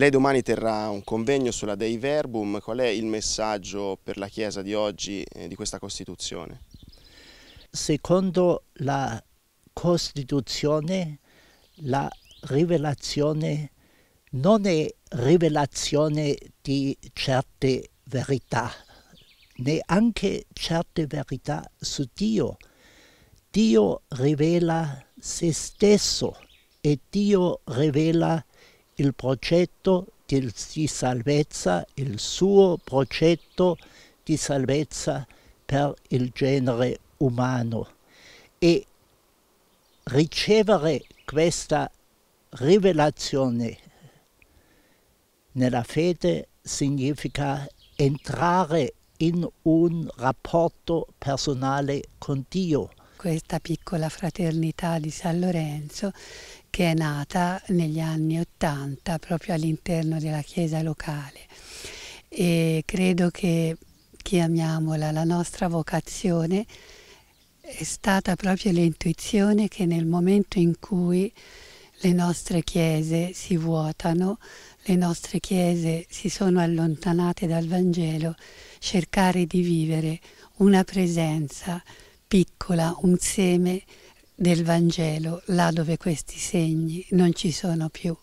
Lei domani terrà un convegno sulla Dei Verbum, qual è il messaggio per la Chiesa di oggi eh, di questa Costituzione? Secondo la Costituzione la rivelazione non è rivelazione di certe verità, neanche certe verità su Dio. Dio rivela se stesso e Dio rivela il progetto di, salvezza, il suo progetto di salvezza per il genere umano e ricevere questa rivelazione nella fede significa entrare in un rapporto personale con Dio questa piccola fraternità di San Lorenzo che è nata negli anni Ottanta proprio all'interno della chiesa locale e credo che chiamiamola la nostra vocazione è stata proprio l'intuizione che nel momento in cui le nostre chiese si vuotano, le nostre chiese si sono allontanate dal Vangelo, cercare di vivere una presenza piccola un seme del Vangelo là dove questi segni non ci sono più.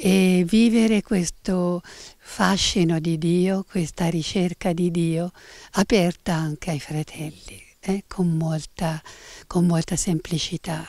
E vivere questo fascino di Dio, questa ricerca di Dio, aperta anche ai fratelli, eh, con, molta, con molta semplicità.